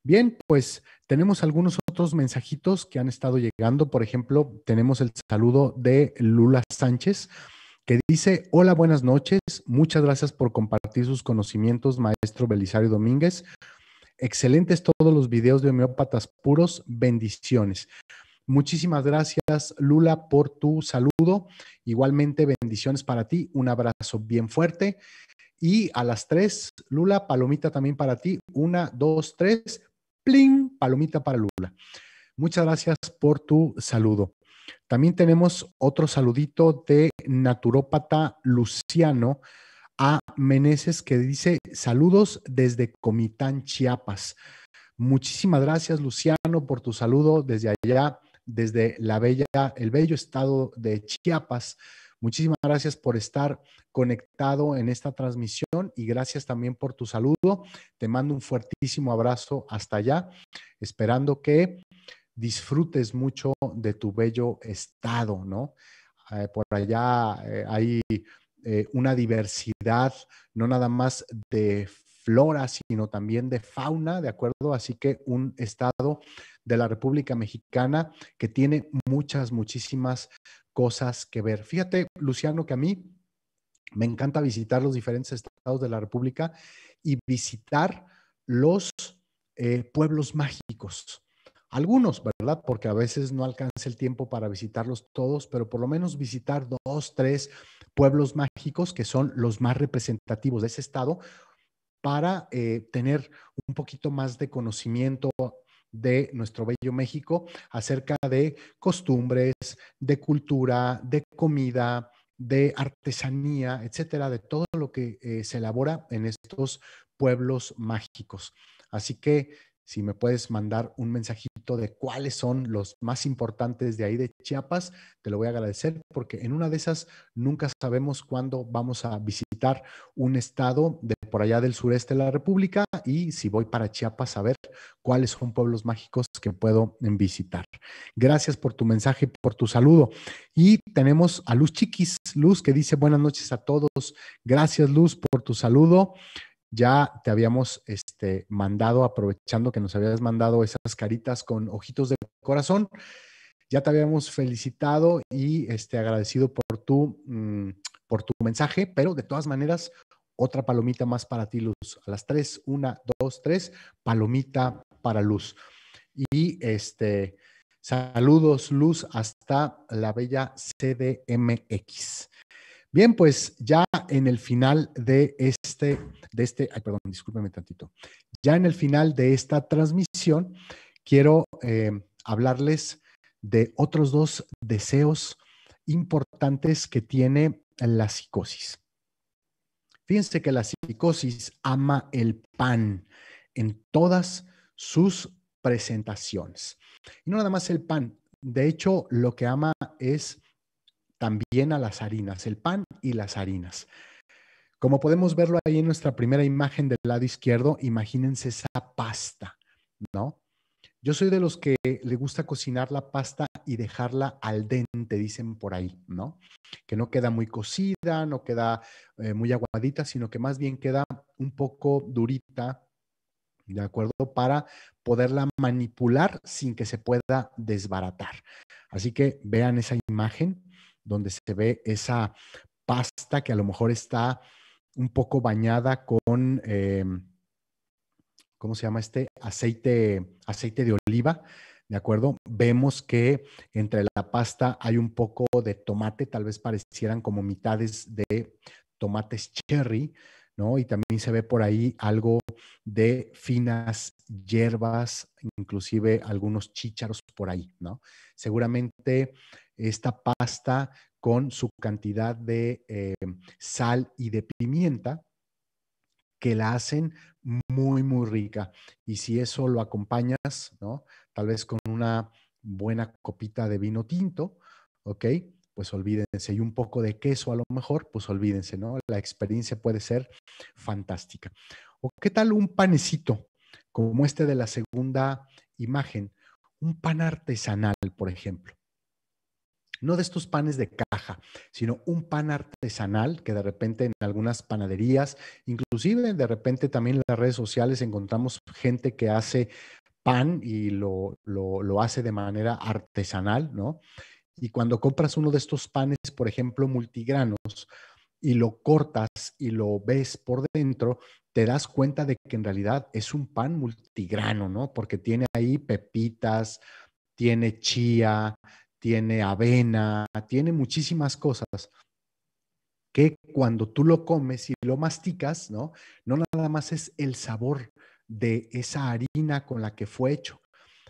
[SPEAKER 1] Bien, pues tenemos algunos mensajitos que han estado llegando. Por ejemplo, tenemos el saludo de Lula Sánchez que dice, hola, buenas noches, muchas gracias por compartir sus conocimientos, maestro Belisario Domínguez. Excelentes todos los videos de homeópatas puros, bendiciones. Muchísimas gracias, Lula, por tu saludo. Igualmente, bendiciones para ti, un abrazo bien fuerte. Y a las tres, Lula, palomita también para ti, una, dos, tres palomita para Lula. Muchas gracias por tu saludo. También tenemos otro saludito de naturópata Luciano a Meneses que dice saludos desde Comitán, Chiapas. Muchísimas gracias Luciano por tu saludo desde allá, desde la bella, el bello estado de Chiapas. Muchísimas gracias por estar conectado en esta transmisión y gracias también por tu saludo. Te mando un fuertísimo abrazo hasta allá, esperando que disfrutes mucho de tu bello estado, ¿no? Eh, por allá eh, hay eh, una diversidad, no nada más de flora, sino también de fauna, ¿de acuerdo? Así que un estado de la República Mexicana que tiene muchas, muchísimas cosas que ver. Fíjate, Luciano, que a mí me encanta visitar los diferentes estados de la República y visitar los eh, pueblos mágicos. Algunos, ¿verdad? Porque a veces no alcanza el tiempo para visitarlos todos, pero por lo menos visitar dos, tres pueblos mágicos que son los más representativos de ese estado para eh, tener un poquito más de conocimiento de nuestro bello México acerca de costumbres, de cultura, de comida, de artesanía, etcétera, de todo lo que eh, se elabora en estos pueblos mágicos. Así que si me puedes mandar un mensajito de cuáles son los más importantes de ahí de Chiapas, te lo voy a agradecer porque en una de esas nunca sabemos cuándo vamos a visitar un estado de por allá del sureste de la República y si voy para Chiapas a ver cuáles son pueblos mágicos que puedo visitar. Gracias por tu mensaje, por tu saludo. Y tenemos a Luz Chiquis, Luz, que dice buenas noches a todos. Gracias, Luz, por tu saludo. Ya te habíamos este, mandado, aprovechando que nos habías mandado esas caritas con ojitos de corazón, ya te habíamos felicitado y este, agradecido por tu, mm, por tu mensaje, pero de todas maneras, otra palomita más para ti, Luz. A las tres, una, dos, tres, palomita para Luz. Y este, saludos, Luz, hasta la bella CDMX. Bien, pues ya en el final de este, de este, ay, perdón, discúlpeme tantito. Ya en el final de esta transmisión, quiero eh, hablarles de otros dos deseos importantes que tiene la psicosis. Fíjense que la psicosis ama el pan en todas sus presentaciones. Y no nada más el pan, de hecho lo que ama es también a las harinas, el pan y las harinas. Como podemos verlo ahí en nuestra primera imagen del lado izquierdo, imagínense esa pasta, ¿no? Yo soy de los que le gusta cocinar la pasta y dejarla al dente, dicen por ahí, ¿no? Que no queda muy cocida, no queda eh, muy aguadita, sino que más bien queda un poco durita, ¿de acuerdo? Para poderla manipular sin que se pueda desbaratar. Así que vean esa imagen, donde se ve esa pasta que a lo mejor está un poco bañada con, eh, ¿cómo se llama este? Aceite, aceite de oliva, ¿de acuerdo? Vemos que entre la pasta hay un poco de tomate, tal vez parecieran como mitades de tomates cherry, ¿no? Y también se ve por ahí algo de finas hierbas, inclusive algunos chícharos por ahí, ¿no? Seguramente esta pasta con su cantidad de eh, sal y de pimienta que la hacen muy, muy rica. Y si eso lo acompañas, ¿no? Tal vez con una buena copita de vino tinto, ¿ok? Pues olvídense. Y un poco de queso a lo mejor, pues olvídense, ¿no? La experiencia puede ser fantástica. ¿O qué tal un panecito como este de la segunda imagen? Un pan artesanal, por ejemplo no de estos panes de caja, sino un pan artesanal que de repente en algunas panaderías, inclusive de repente también en las redes sociales encontramos gente que hace pan y lo, lo, hace de manera artesanal, ¿no? Y cuando compras uno de estos panes, por ejemplo, multigranos, y lo cortas y lo ves por dentro, te das cuenta de que en realidad es un pan multigrano, ¿no? Porque tiene ahí pepitas, tiene chía, tiene avena, tiene muchísimas cosas que cuando tú lo comes y lo masticas, ¿no? No nada más es el sabor de esa harina con la que fue hecho,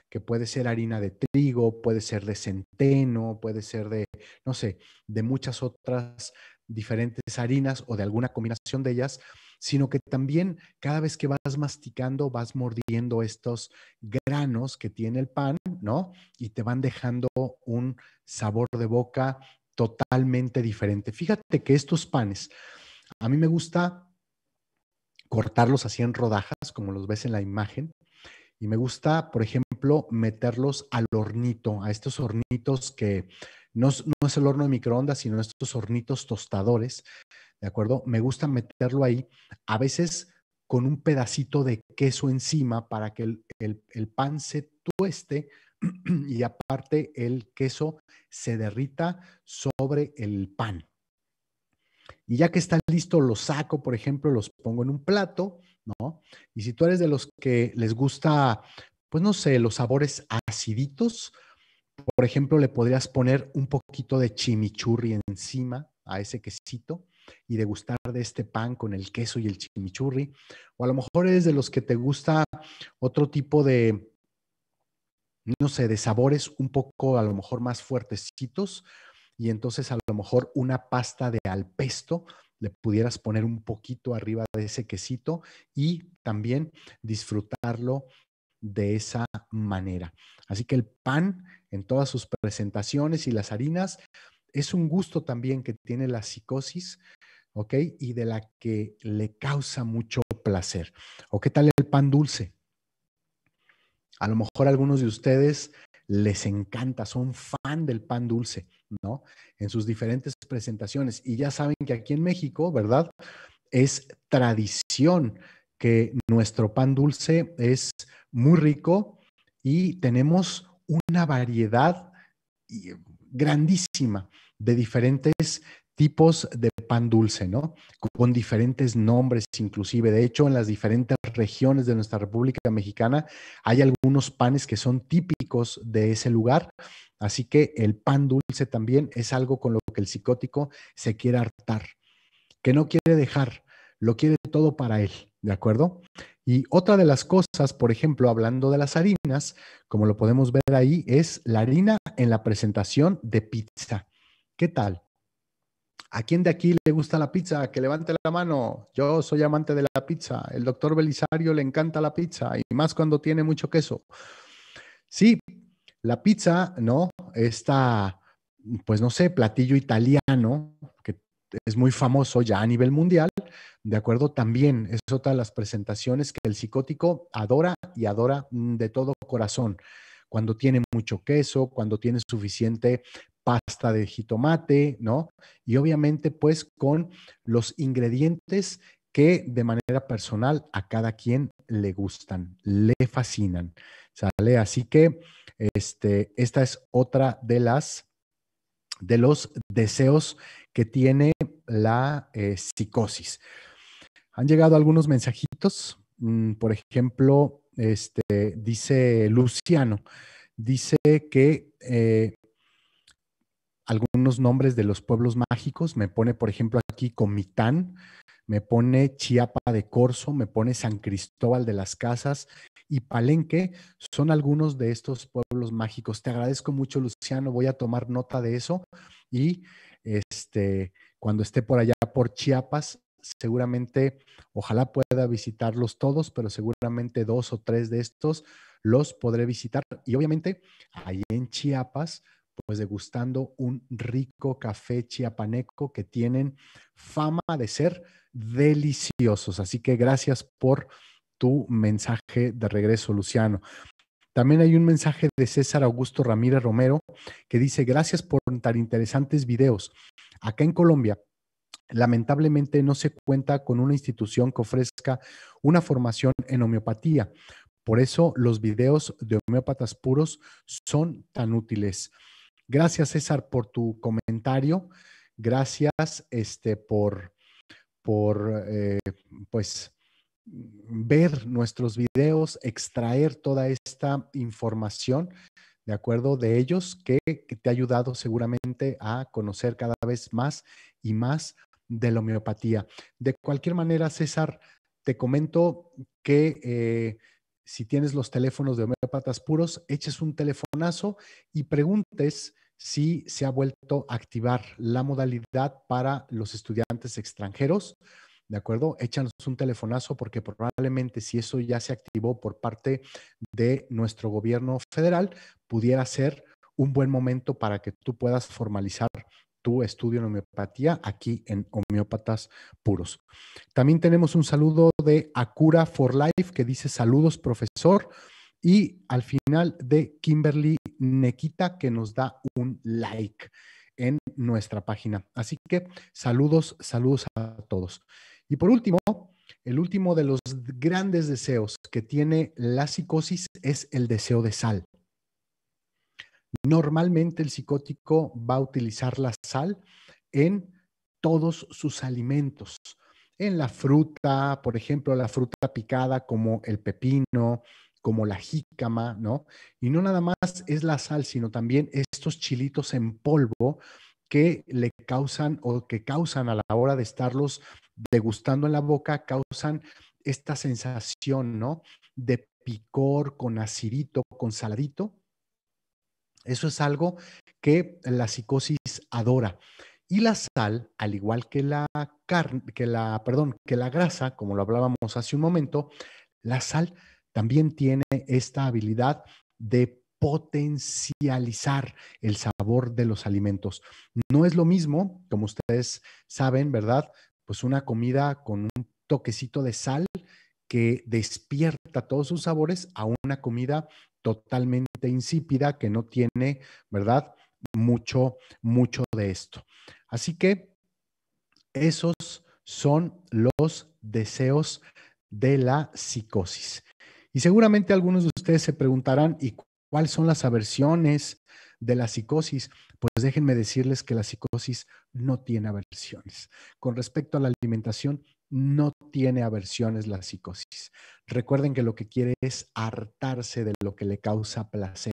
[SPEAKER 1] que puede ser harina de trigo, puede ser de centeno, puede ser de, no sé, de muchas otras diferentes harinas o de alguna combinación de ellas, sino que también cada vez que vas masticando, vas mordiendo estos granos que tiene el pan, ¿no? Y te van dejando un sabor de boca totalmente diferente. Fíjate que estos panes, a mí me gusta cortarlos así en rodajas, como los ves en la imagen, y me gusta, por ejemplo, meterlos al hornito, a estos hornitos que no, es el horno de microondas, sino estos hornitos tostadores, ¿de acuerdo? Me gusta meterlo ahí. A veces con un pedacito de queso encima para que el, pan se tueste y aparte el queso se derrita sobre el pan. Y ya que están listo, los saco, por ejemplo, los pongo en un plato, ¿no? Y si tú eres de los que les gusta, pues no sé, los sabores aciditos, por ejemplo, le podrías poner un poquito de chimichurri encima a ese quesito y degustar de este pan con el queso y el chimichurri. O a lo mejor eres de los que te gusta otro tipo de, no sé, de sabores un poco a lo mejor más fuertecitos. Y entonces a lo mejor una pasta de alpesto le pudieras poner un poquito arriba de ese quesito y también disfrutarlo de esa manera. Así que el pan en todas sus presentaciones y las harinas. Es un gusto también que tiene la psicosis, ¿ok? Y de la que le causa mucho placer. ¿O qué tal el pan dulce? A lo mejor algunos de ustedes les encanta, son fan del pan dulce, ¿no? En sus diferentes presentaciones. Y ya saben que aquí en México, ¿verdad? Es tradición que nuestro pan dulce es muy rico y tenemos una variedad eh, grandísima de diferentes tipos de pan dulce, ¿no? Con diferentes nombres inclusive. De hecho, en las diferentes regiones de nuestra República Mexicana hay algunos panes que son típicos de ese lugar. Así que el pan dulce también es algo con lo que el psicótico se quiere hartar, que no quiere dejar, lo quiere todo para él, ¿de acuerdo? Y otra de las cosas, por ejemplo, hablando de las harinas, como lo podemos ver ahí, es la harina en la presentación de pizza. ¿Qué tal? ¿A quién de aquí le gusta la pizza? Que levante la mano. Yo soy amante de la pizza. El doctor Belisario le encanta la pizza y más cuando tiene mucho queso. Sí, la pizza, ¿no? Esta, pues no sé, platillo italiano, es muy famoso ya a nivel mundial, ¿de acuerdo? También es otra de las presentaciones que el psicótico adora y adora mm, de todo corazón. Cuando tiene mucho queso, cuando tiene suficiente pasta de jitomate, ¿no? Y obviamente pues con los ingredientes que de manera personal a cada quien le gustan, le fascinan, ¿sale? Así que este, esta es otra de las de los deseos que tiene la eh, psicosis. Han llegado algunos mensajitos, mm, por ejemplo, este, dice Luciano, dice que eh, algunos nombres de los pueblos mágicos, me pone, por ejemplo, aquí Comitán, me pone Chiapa de Corzo, me pone San Cristóbal de las Casas y Palenque, son algunos de estos pueblos mágicos. Te agradezco mucho, Luciano, voy a tomar nota de eso y este, cuando esté por allá por Chiapas, seguramente, ojalá pueda visitarlos todos, pero seguramente dos o tres de estos los podré visitar. Y obviamente, ahí en Chiapas, pues degustando un rico café chiapaneco que tienen fama de ser deliciosos. Así que gracias por tu mensaje de regreso, Luciano. También hay un mensaje de César Augusto Ramírez Romero que dice, gracias por tan interesantes videos. Acá en Colombia, lamentablemente no se cuenta con una institución que ofrezca una formación en homeopatía. Por eso los videos de homeópatas puros son tan útiles. Gracias, César, por tu comentario. Gracias este, por, por eh, pues, ver nuestros videos, extraer toda esta información, ¿de acuerdo? De ellos que, te ha ayudado seguramente a conocer cada vez más y más de la homeopatía. De cualquier manera, César, te comento que eh, si tienes los teléfonos de homeopatas puros, eches un telefonazo y preguntes si se ha vuelto a activar la modalidad para los estudiantes extranjeros ¿de acuerdo? Échanos un telefonazo porque probablemente si eso ya se activó por parte de nuestro gobierno federal, pudiera ser un buen momento para que tú puedas formalizar tu estudio en homeopatía aquí en Homeópatas Puros. También tenemos un saludo de Acura for Life que dice saludos profesor y al final de Kimberly Nequita que nos da un like en nuestra página. Así que saludos, saludos a todos. Y por último, el último de los grandes deseos que tiene la psicosis es el deseo de sal. Normalmente el psicótico va a utilizar la sal en todos sus alimentos, en la fruta, por ejemplo, la fruta picada como el pepino, como la jícama, ¿no? Y no nada más es la sal, sino también estos chilitos en polvo que le causan o que causan a la hora de estarlos degustando en la boca causan esta sensación, ¿no? De picor con acidito, con saladito. Eso es algo que la psicosis adora. Y la sal, al igual que la carne, que la, perdón, que la grasa, como lo hablábamos hace un momento, la sal también tiene esta habilidad de potencializar el sabor de los alimentos. No es lo mismo, como ustedes saben, ¿verdad? pues una comida con un toquecito de sal que despierta todos sus sabores a una comida totalmente insípida que no tiene, ¿verdad? Mucho, mucho de esto. Así que esos son los deseos de la psicosis. Y seguramente algunos de ustedes se preguntarán, ¿y cuáles son las aversiones de la psicosis? Pues déjenme decirles que la psicosis no tiene aversiones. Con respecto a la alimentación, no tiene aversiones la psicosis. Recuerden que lo que quiere es hartarse de lo que le causa placer.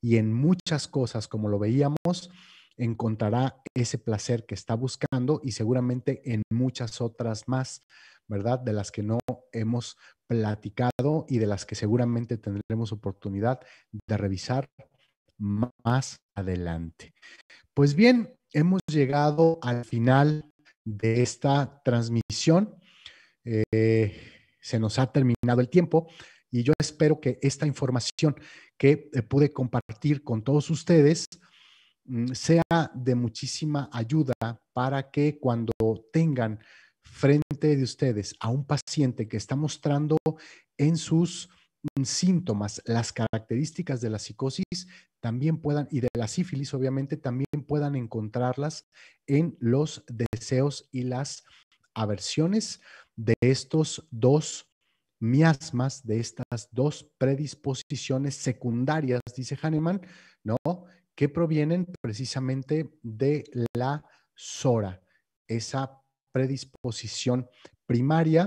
[SPEAKER 1] Y en muchas cosas, como lo veíamos, encontrará ese placer que está buscando y seguramente en muchas otras más, ¿verdad? De las que no hemos platicado y de las que seguramente tendremos oportunidad de revisar más adelante. Pues bien, hemos llegado al final de esta transmisión. Eh, se nos ha terminado el tiempo y yo espero que esta información que eh, pude compartir con todos ustedes mm, sea de muchísima ayuda para que cuando tengan frente de ustedes a un paciente que está mostrando en sus síntomas, las características de la psicosis también puedan, y de la sífilis obviamente, también puedan encontrarlas en los deseos y las aversiones de estos dos miasmas, de estas dos predisposiciones secundarias, dice Hahnemann, ¿no? Que provienen precisamente de la SORA, esa predisposición primaria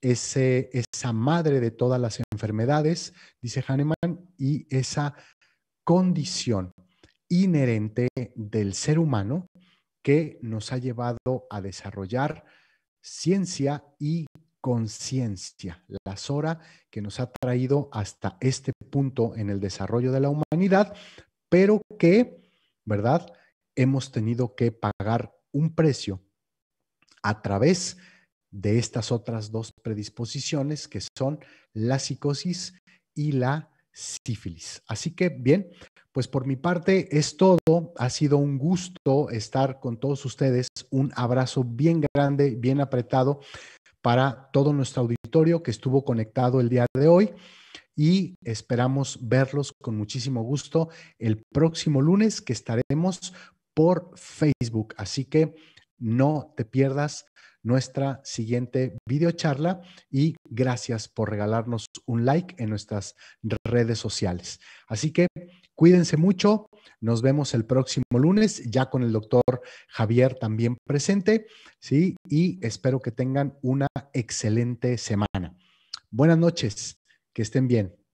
[SPEAKER 1] esa madre de todas las enfermedades, dice Hahnemann, y esa condición inherente del ser humano que nos ha llevado a desarrollar ciencia y conciencia, la Sora que nos ha traído hasta este punto en el desarrollo de la humanidad, pero que, ¿verdad? Hemos tenido que pagar un precio a través de de estas otras dos predisposiciones que son la psicosis y la sífilis. Así que bien, pues por mi parte es todo. Ha sido un gusto estar con todos ustedes. Un abrazo bien grande, bien apretado para todo nuestro auditorio que estuvo conectado el día de hoy y esperamos verlos con muchísimo gusto el próximo lunes que estaremos por Facebook. Así que no te pierdas nuestra siguiente videocharla y gracias por regalarnos un like en nuestras redes sociales. Así que cuídense mucho, nos vemos el próximo lunes ya con el doctor Javier también presente, ¿sí? Y espero que tengan una excelente semana. Buenas noches, que estén bien.